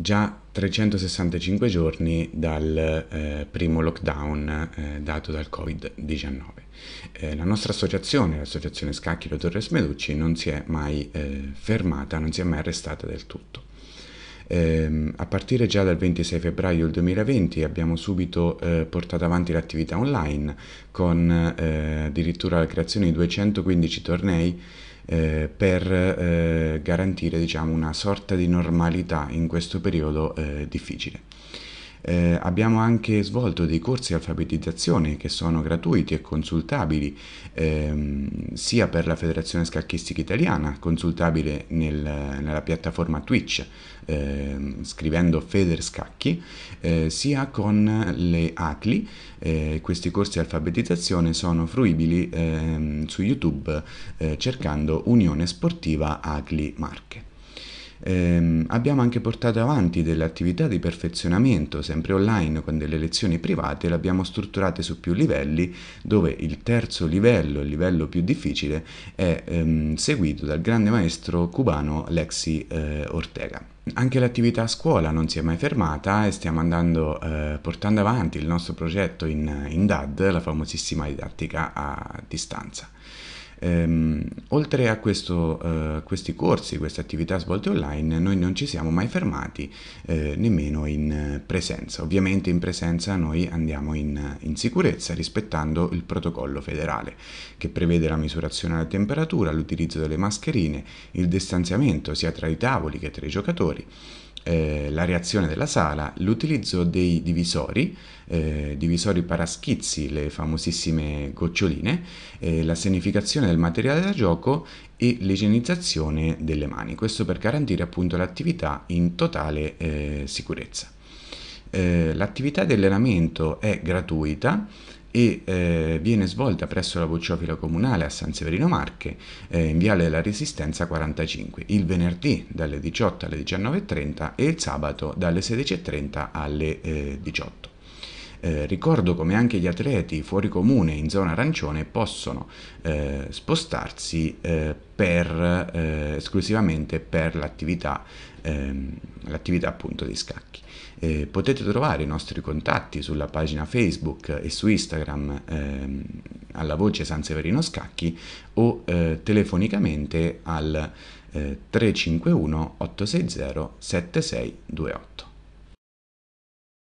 già 365 giorni dal eh, primo lockdown eh, dato dal Covid-19. Eh, la nostra associazione, l'associazione Scacchilo Torres Meducci, non si è mai eh, fermata, non si è mai arrestata del tutto. Ehm, a partire già dal 26 febbraio del 2020 abbiamo subito eh, portato avanti l'attività online con eh, addirittura la creazione di 215 tornei eh, per eh, garantire diciamo, una sorta di normalità in questo periodo eh, difficile. Eh, abbiamo anche svolto dei corsi di alfabetizzazione che sono gratuiti e consultabili ehm, sia per la Federazione Scacchistica Italiana, consultabile nel, nella piattaforma Twitch ehm, scrivendo Feder Scacchi, eh, sia con le ACLI. Eh, questi corsi di alfabetizzazione sono fruibili ehm, su YouTube eh, cercando Unione Sportiva ACLI Marche ehm, abbiamo anche portato avanti delle attività di perfezionamento, sempre online, con delle lezioni private, le abbiamo strutturate su più livelli, dove il terzo livello, il livello più difficile, è ehm, seguito dal grande maestro cubano Lexi eh, Ortega. Anche l'attività a scuola non si è mai fermata e stiamo andando, eh, portando avanti il nostro progetto in, in DAD, la famosissima didattica a distanza. Ehm, oltre a questo, eh, questi corsi, queste attività svolte online, noi non ci siamo mai fermati eh, nemmeno in eh, presenza. Ovviamente in presenza noi andiamo in, eh, in sicurezza rispettando il protocollo federale che prevede la misurazione della temperatura, l'utilizzo delle mascherine, il distanziamento sia tra i tavoli che tra i giocatori eh, la reazione della sala, l'utilizzo dei divisori, eh, divisori paraschizzi, le famosissime goccioline, eh, la sanificazione del materiale da gioco e l'igienizzazione delle mani, questo per garantire appunto l'attività in totale eh, sicurezza. Eh, l'attività di allenamento è gratuita, e eh, viene svolta presso la bocciofila comunale a San Severino Marche eh, in Viale della Resistenza 45 il venerdì dalle 18 alle 19.30 e il sabato dalle 16.30 alle eh, 18. Eh, ricordo come anche gli atleti fuori comune in zona arancione possono eh, spostarsi eh, per, eh, esclusivamente per l'attività, ehm, l'attività appunto dei scacchi. Eh, potete trovare i nostri contatti sulla pagina Facebook e su Instagram ehm, alla voce San Severino Scacchi o eh, telefonicamente al eh, 351 860 7628.